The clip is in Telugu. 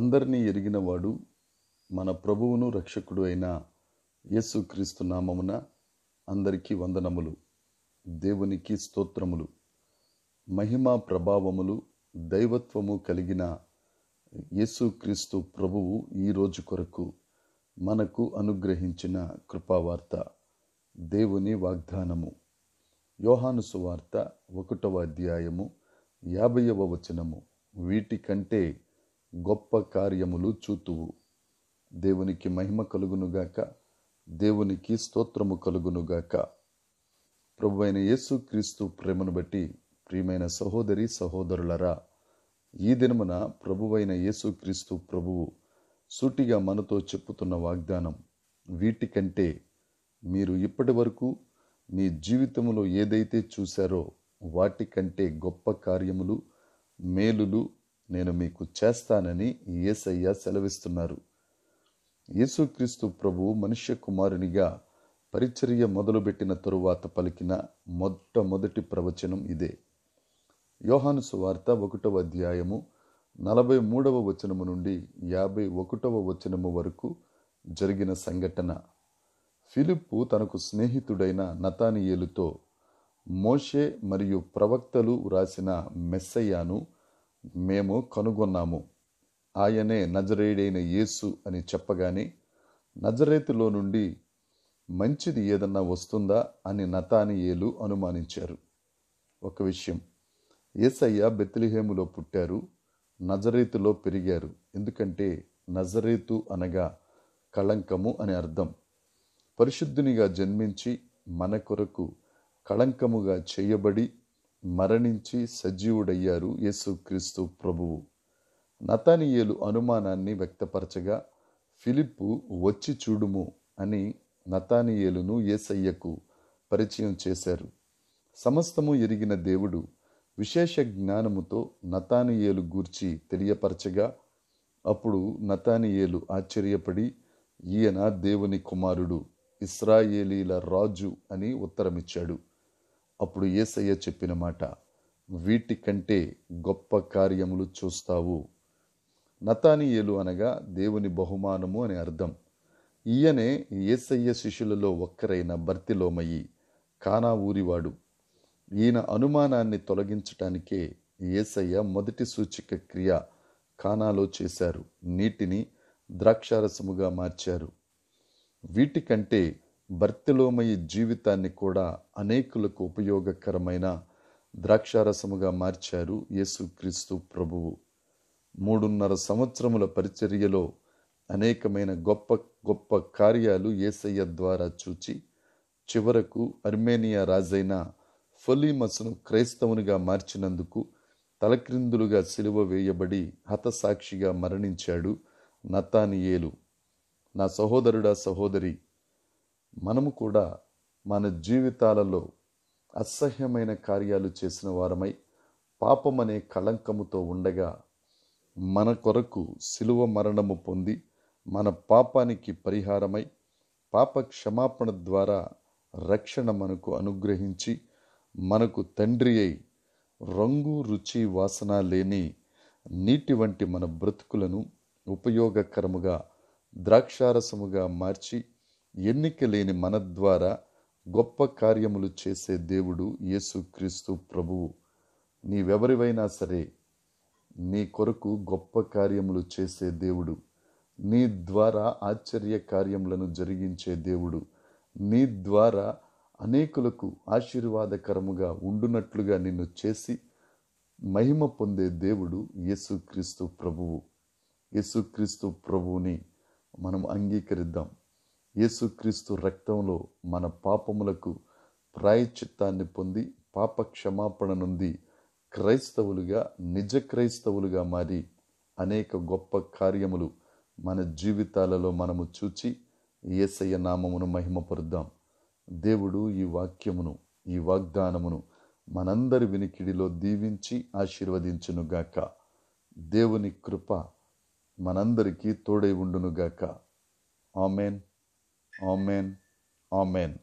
అందరినీ ఎరిగినవాడు మన ప్రభువును రక్షకుడు అయిన యేసుక్రీస్తు నామమున అందరికీ వందనములు దేవునికి స్తోత్రములు మహిమ ప్రభావములు దైవత్వము కలిగిన యేసుక్రీస్తు ప్రభువు ఈరోజు కొరకు మనకు అనుగ్రహించిన కృపావార్త దేవుని వాగ్దానము యోహాను సువార్త ఒకటవ అధ్యాయము యాభైవ వచనము వీటికంటే గొప్ప కార్యములు చూతువు దేవునికి మహిమ కలుగునుగాక దేవునికి స్తోత్రము కలుగునుగాక ప్రభు అయిన యేసుక్రీస్తు ప్రేమను బట్టి ప్రియమైన సహోదరి సహోదరులరా ఈ దినమున ప్రభువైన యేసుక్రీస్తు ప్రభువు సూటిగా మనతో చెప్పుతున్న వాగ్దానం వీటికంటే మీరు ఇప్పటి వరకు మీ జీవితంలో ఏదైతే చూశారో వాటికంటే గొప్ప కార్యములు మేలులు నేను మీకు చేస్తానని ఏసయ్య సెలవిస్తున్నారు యేసుక్రీస్తు ప్రభు మనుష్య కుమారునిగా పరిచర్య మొదలుపెట్టిన తరువాత పలికిన మొట్టమొదటి ప్రవచనం ఇదే యోహాను సువార్త ఒకటవ అధ్యాయము నలభై మూడవ వచనము నుండి యాభై ఒకటవ వచనము వరకు జరిగిన సంఘటన ఫిలిప్పు తనకు స్నేహితుడైన నతానియేలుతో మోషే మరియు ప్రవక్తలు వ్రాసిన మెస్సయ్యాను మేము కనుగొన్నాము ఆయనే నజరేయుడైన యేసు అని చెప్పగానే నజరేతులో నుండి మంచిది ఏదన్నా వస్తుందా అని నతానియేలు అనుమానించారు ఒక విషయం ఏసయ్య బెత్లిహేములో పుట్టారు నజరేతులో పెరిగారు ఎందుకంటే నజరేతు అనగా కళంకము అని అర్థం పరిశుద్ధునిగా జన్మించి మన కొరకు కళంకముగా చేయబడి మరణించి సజీవుడయ్యారు యేసుక్రీస్తు ప్రభువు నతానియేలు అనుమానాన్ని వ్యక్తపరచగా ఫిలిప్పు వచ్చి చూడుము అని నతానియేలును ఏసయ్యకు పరిచయం చేశారు సమస్తము ఎరిగిన దేవుడు విశేష జ్ఞానముతో నతానియేలు గూర్చి తెలియపరచగా అప్పుడు నతానియేలు ఆశ్చర్యపడి ఈయన దేవుని కుమారుడు ఇస్రాయేలీల రాజు అని ఉత్తరమిచ్చాడు అప్పుడు ఏసయ్య చెప్పిన మాట వీటికంటే గొప్ప కార్యములు చూస్తావు నతానియేలు అనగా దేవుని బహుమానము అని అర్థం ఈయనే ఏసయ్య శిష్యులలో ఒక్కరైన బర్తిలోమయ్యి కానా ఊరివాడు ఈయన అనుమానాన్ని తొలగించటానికే ఏసయ్య మొదటి సూచిక క్రియ కానాలో చేశారు నీటిని ద్రాక్షారసముగా మార్చారు వీటికంటే భర్తిలోమయ జీవితాన్ని కూడా అనేకులకు ఉపయోగకరమైన ద్రాక్షారసముగా మార్చారు యేసుక్రీస్తు ప్రభువు మూడున్నర సంవత్సరముల పరిచర్యలో అనేకమైన గొప్ప గొప్ప కార్యాలు ఏసయ్య ద్వారా చూచి చివరకు అర్మేనియా రాజైన ఫలీమస్ను క్రైస్తవునిగా మార్చినందుకు తలక్రిందులుగా సిలువ వేయబడి హతసాక్షిగా మరణించాడు నతానియేలు నా సహోదరుడా సహోదరి మనము కూడా మన జీవితాలలో అసహ్యమైన కార్యాలు చేసిన వారమై పాపమనే కళంకముతో ఉండగా మన కొరకు సిలువ మరణము పొంది మన పాపానికి పరిహారమై పాప క్షమాపణ ద్వారా రక్షణ మనకు అనుగ్రహించి మనకు తండ్రి అయి రంగు రుచి వాసన లేని నీటి వంటి మన బ్రతుకులను ఉపయోగకరముగా ద్రాక్షారసముగా మార్చి ఎన్నిక లేని మన ద్వారా గొప్ప కార్యములు చేసే దేవుడు యేసుక్రీస్తు ప్రభువు నీవెవరివైనా సరే నీ కొరకు గొప్ప కార్యములు చేసే దేవుడు నీ ద్వారా ఆశ్చర్య కార్యములను జరిగించే దేవుడు నీ ద్వారా అనేకులకు ఆశీర్వాదకరముగా ఉండునట్లుగా నిన్ను చేసి మహిమ పొందే దేవుడు యేసుక్రీస్తు ప్రభువు యేసుక్రీస్తు ప్రభువుని మనం అంగీకరిద్దాం యేసుక్రీస్తు రక్తంలో మన పాపములకు ప్రాయచిత్తాన్ని పొంది పాప క్షమాపణ నుండి క్రైస్తవులుగా నిజ క్రైస్తవులుగా మారి అనేక గొప్ప కార్యములు మన జీవితాలలో మనము చూచి ఏసయ్య నామమును మహిమపరుద్దాం దేవుడు ఈ వాక్యమును ఈ వాగ్దానమును మనందరి వినికిడిలో దీవించి ఆశీర్వదించునుగాక దేవుని కృప మనందరికీ తోడై ఉండునుగాక ఆమెన్ Amen. Amen.